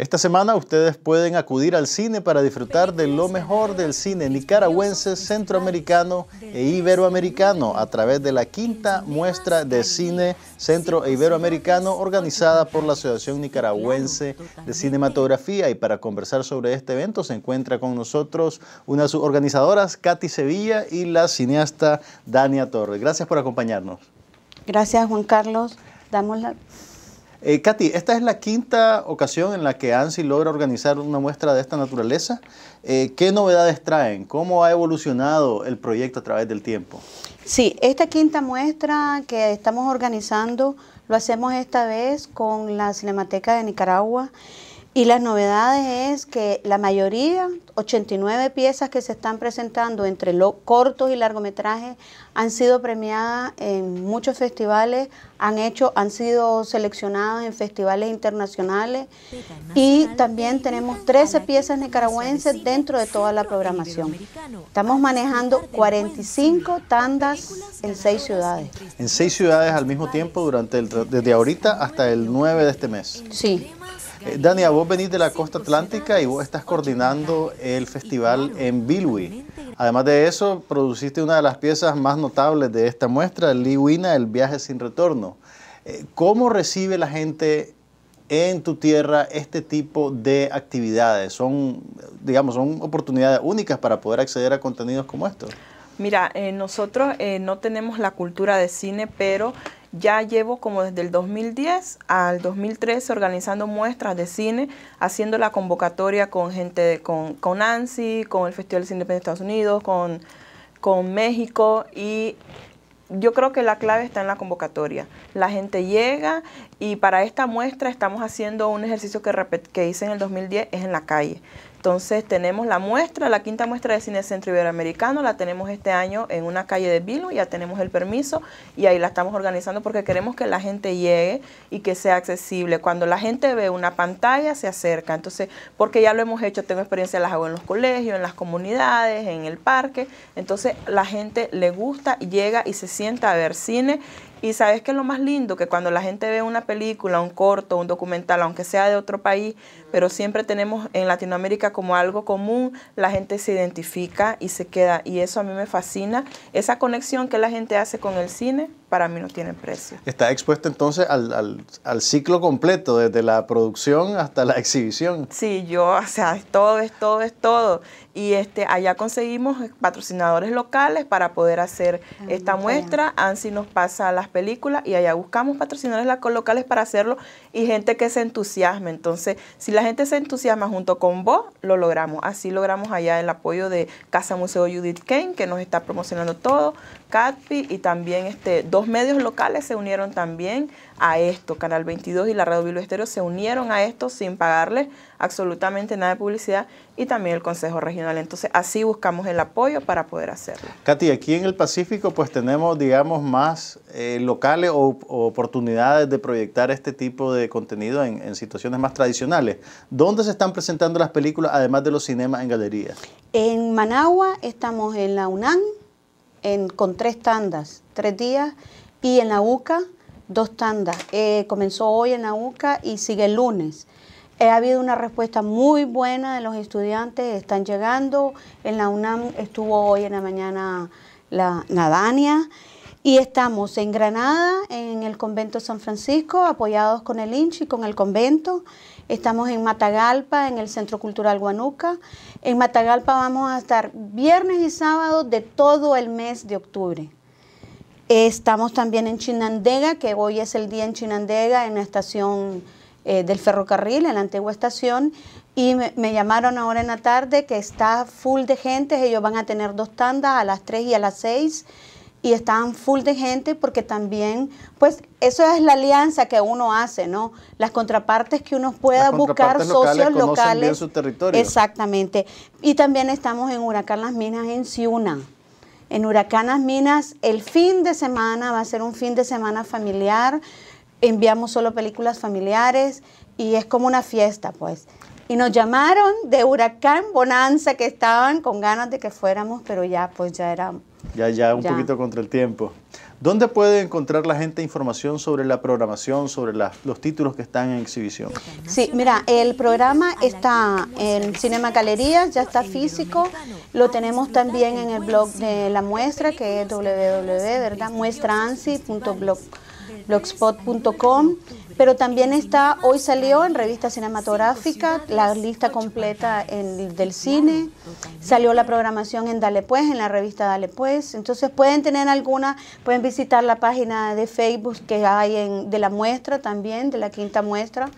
Esta semana ustedes pueden acudir al cine para disfrutar de lo mejor del cine nicaragüense, centroamericano e iberoamericano a través de la quinta muestra de cine centro e iberoamericano organizada por la Asociación Nicaragüense de Cinematografía. Y para conversar sobre este evento se encuentra con nosotros una de sus organizadoras, Katy Sevilla, y la cineasta Dania Torres. Gracias por acompañarnos. Gracias, Juan Carlos. Damos la eh, Katy, esta es la quinta ocasión en la que ANSI logra organizar una muestra de esta naturaleza. Eh, ¿Qué novedades traen? ¿Cómo ha evolucionado el proyecto a través del tiempo? Sí, esta quinta muestra que estamos organizando lo hacemos esta vez con la Cinemateca de Nicaragua y las novedades es que la mayoría, 89 piezas que se están presentando entre los cortos y largometrajes, han sido premiadas en muchos festivales, han hecho, han sido seleccionadas en festivales internacionales y también tenemos 13 piezas nicaragüenses dentro de toda la programación. Estamos manejando 45 tandas en seis ciudades. En seis ciudades al mismo tiempo durante el, desde ahorita hasta el 9 de este mes. Sí. Eh, Dania, vos venís de la costa atlántica y vos estás coordinando el festival en Bilwi. Además de eso, produciste una de las piezas más notables de esta muestra, Liwina, El viaje sin retorno. Eh, ¿Cómo recibe la gente en tu tierra este tipo de actividades? Son, digamos, son oportunidades únicas para poder acceder a contenidos como estos. Mira, eh, nosotros no tenemos la cultura de cine, pero ya llevo como desde el 2010 al 2013 organizando muestras de cine, haciendo la convocatoria con gente, con, con ANSI, con el Festival de Cine Independiente de Estados Unidos, con, con México y yo creo que la clave está en la convocatoria. La gente llega, y para esta muestra estamos haciendo un ejercicio que, que hice en el 2010, es en la calle. Entonces tenemos la muestra, la quinta muestra de Cine Centro Iberoamericano, la tenemos este año en una calle de Vilo, ya tenemos el permiso y ahí la estamos organizando porque queremos que la gente llegue y que sea accesible. Cuando la gente ve una pantalla se acerca, entonces porque ya lo hemos hecho, tengo experiencia, las hago en los colegios, en las comunidades, en el parque, entonces la gente le gusta, llega y se sienta a ver cine y sabes que lo más lindo, que cuando la gente ve una película, un corto, un documental, aunque sea de otro país, pero siempre tenemos en Latinoamérica como algo común, la gente se identifica y se queda. Y eso a mí me fascina, esa conexión que la gente hace con el cine para mí no tienen precio. Está expuesta entonces al, ciclo completo, desde la producción hasta la exhibición. Sí, yo, o sea, es todo, es todo, es todo. Y este, allá conseguimos patrocinadores locales para poder hacer ah, esta muestra. ANSI nos pasa las películas y allá buscamos patrocinadores locales para hacerlo y gente que se entusiasme. Entonces, si la gente se entusiasma junto con vos, lo logramos. Así logramos allá el apoyo de Casa Museo Judith Kane, que nos está promocionando todo. CATPI y también este, dos medios locales se unieron también a esto. Canal 22 y la Radio Bilbao se unieron a esto sin pagarles absolutamente nada de publicidad y también el Consejo Regional. Entonces, así buscamos el apoyo para poder hacerlo. Katy, aquí en el Pacífico pues tenemos, digamos, más eh, locales o, oportunidades de proyectar este tipo de contenido en, en situaciones más tradicionales. ¿Dónde se están presentando las películas, además de los cinemas en galerías? En Managua estamos en la UNAM, con tres tandas, tres días, y en la UCA dos tandas. Eh, comenzó hoy en la UCA y sigue el lunes. Eh, ha habido una respuesta muy buena de los estudiantes, están llegando. En la UNAM estuvo hoy en la mañana la, Nadania Y estamos en Granada, en el convento San Francisco, apoyados con el y con el convento. Estamos en Matagalpa, en el Centro Cultural Guanuca. En Matagalpa vamos a estar viernes y sábado de todo el mes de octubre. Estamos también en Chinandega, que hoy es el día en Chinandega, en la estación eh, del ferrocarril, en la antigua estación. Y me, llamaron ahora en la tarde que está full de gente. Ellos van a tener dos tandas a las 3 y a las 6 y estaban full de gente porque también, pues eso es la alianza que uno hace, ¿no? Las contrapartes que uno pueda buscar, socios locales. su territorio. Exactamente. Y también estamos en Huracán Las Minas en Ciuna. En Huracán Las Minas el fin de semana va a ser un fin de semana familiar. Enviamos solo películas familiares y es como una fiesta, pues. Y nos llamaron de Huracán Bonanza que estaban con ganas de que fuéramos, pero ya, pues ya era ya, ya, un poquito contra el tiempo. ¿Dónde puede encontrar la gente información sobre la programación, sobre los títulos que están en exhibición? Sí, mira, el programa está en Cinema Galerías, ya está físico. Lo tenemos también en el blog de la muestra, que es www.muestraansi.blog.com blogspot.com, pero también está, hoy salió en revista cinematográfica, la lista completa del cine, salió la programación en Dale Pues, en la revista Dale Pues, entonces pueden tener alguna, pueden visitar la página de Facebook que hay en, de la muestra también, de la quinta muestra,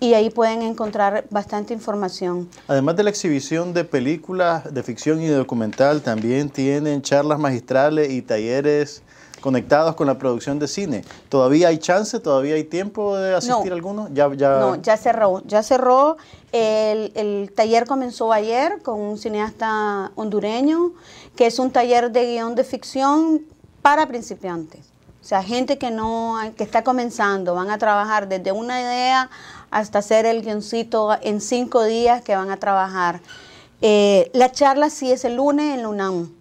y ahí pueden encontrar bastante información. Además de la exhibición de películas de ficción y de documental, también tienen charlas magistrales y talleres conectados con la producción de cine. ¿Todavía hay chance? ¿Todavía hay tiempo de asistir a alguno? No, ya cerró. Ya cerró. El, taller comenzó ayer con un cineasta hondureño, que es un taller de guión de ficción para principiantes. O sea, gente que no que está comenzando, van a trabajar desde una idea hasta hacer el guioncito en cinco días que van a trabajar. Eh, la charla sí es el lunes en la UNAM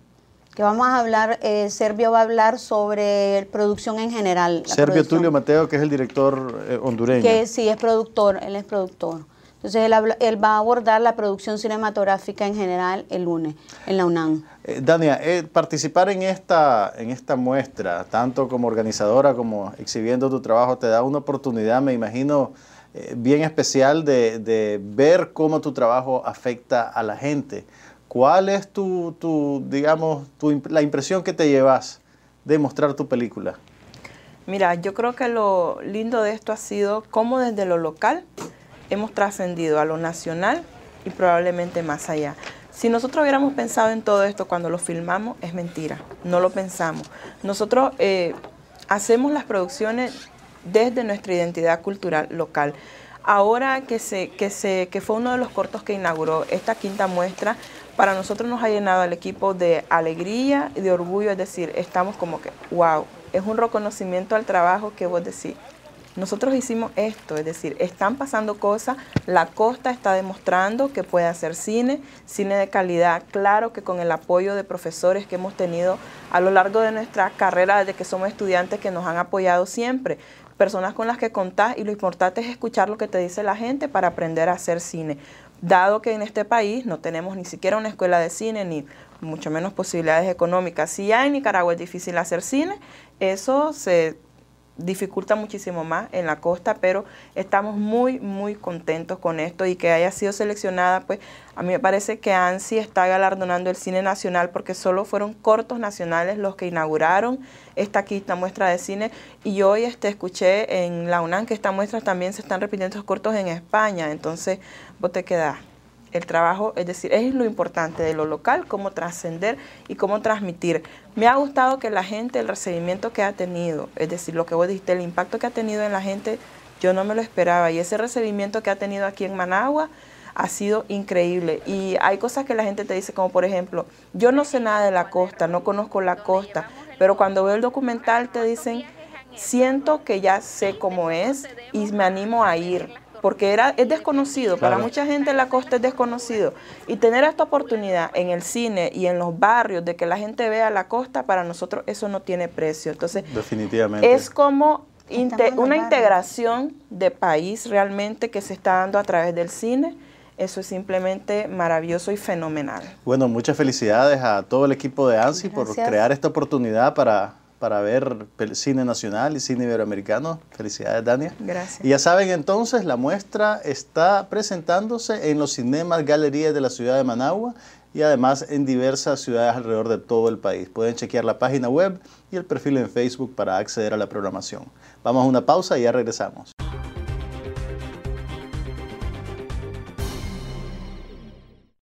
vamos a hablar, eh, Servio va a hablar sobre producción en general. Servio Tulio Mateo, que es el director eh, hondureño. Que sí, es productor, él es productor. Entonces él, va a abordar la producción cinematográfica en general el lunes en la UNAM. Eh, Dania, eh, participar en esta, en esta muestra, tanto como organizadora como exhibiendo tu trabajo, te da una oportunidad, me imagino, bien especial de, ver cómo tu trabajo afecta a la gente. ¿Cuál es tu, digamos, tu, la impresión que te llevas de mostrar tu película? Mira, yo creo que lo lindo de esto ha sido cómo desde lo local hemos trascendido a lo nacional y probablemente más allá. Si nosotros hubiéramos pensado en todo esto cuando lo filmamos, es mentira, no lo pensamos. Nosotros eh, hacemos las producciones desde nuestra identidad cultural local. Ahora que, se, que, se, que fue uno de los cortos que inauguró esta quinta muestra, para nosotros nos ha llenado el equipo de alegría y de orgullo, es decir, estamos como que, wow, es un reconocimiento al trabajo que vos decís. Nosotros hicimos esto, es decir, están pasando cosas, la costa está demostrando que puede hacer cine, cine de calidad, claro que con el apoyo de profesores que hemos tenido a lo largo de nuestra carrera, desde que somos estudiantes que nos han apoyado siempre, personas con las que contás y lo importante es escuchar lo que te dice la gente para aprender a hacer cine. Dado que en este país no tenemos ni siquiera una escuela de cine ni mucho menos posibilidades económicas. Si ya en Nicaragua es difícil hacer cine, eso se dificulta muchísimo más en la costa, pero estamos muy, muy contentos con esto y que haya sido seleccionada, pues a mí me parece que ANSI está galardonando el cine nacional porque solo fueron cortos nacionales los que inauguraron esta quinta muestra de cine y hoy este, escuché en la UNAM que esta muestra también se están repitiendo estos cortos en España, entonces vos te quedas el trabajo, es decir, es lo importante de lo local, cómo trascender y cómo transmitir. Me ha gustado que la gente, el recibimiento que ha tenido, es decir, lo que vos dijiste, el impacto que ha tenido en la gente, yo no me lo esperaba. Y ese recibimiento que ha tenido aquí en Managua ha sido increíble. Y hay cosas que la gente te dice, como por ejemplo, yo no sé nada de la costa, no conozco la costa, pero cuando veo el documental te dicen, siento que ya sé cómo es y me animo a ir porque era, es desconocido, para mucha gente la costa es desconocido. Y tener esta oportunidad en el cine y en los barrios de que la gente vea la costa, para nosotros eso no tiene precio. Entonces, Definitivamente. es como una integración de país realmente que se está dando a través del cine. Eso es simplemente maravilloso y fenomenal. Bueno, muchas felicidades a todo el equipo de ANSI por crear esta oportunidad para para ver cine nacional y cine iberoamericano. Felicidades, Dania. Gracias. Y ya saben entonces, la muestra está presentándose en los cinemas, galerías de la ciudad de Managua y además en diversas ciudades alrededor de todo el país. Pueden chequear la página web y el perfil en Facebook para acceder a la programación. Vamos a una pausa y ya regresamos.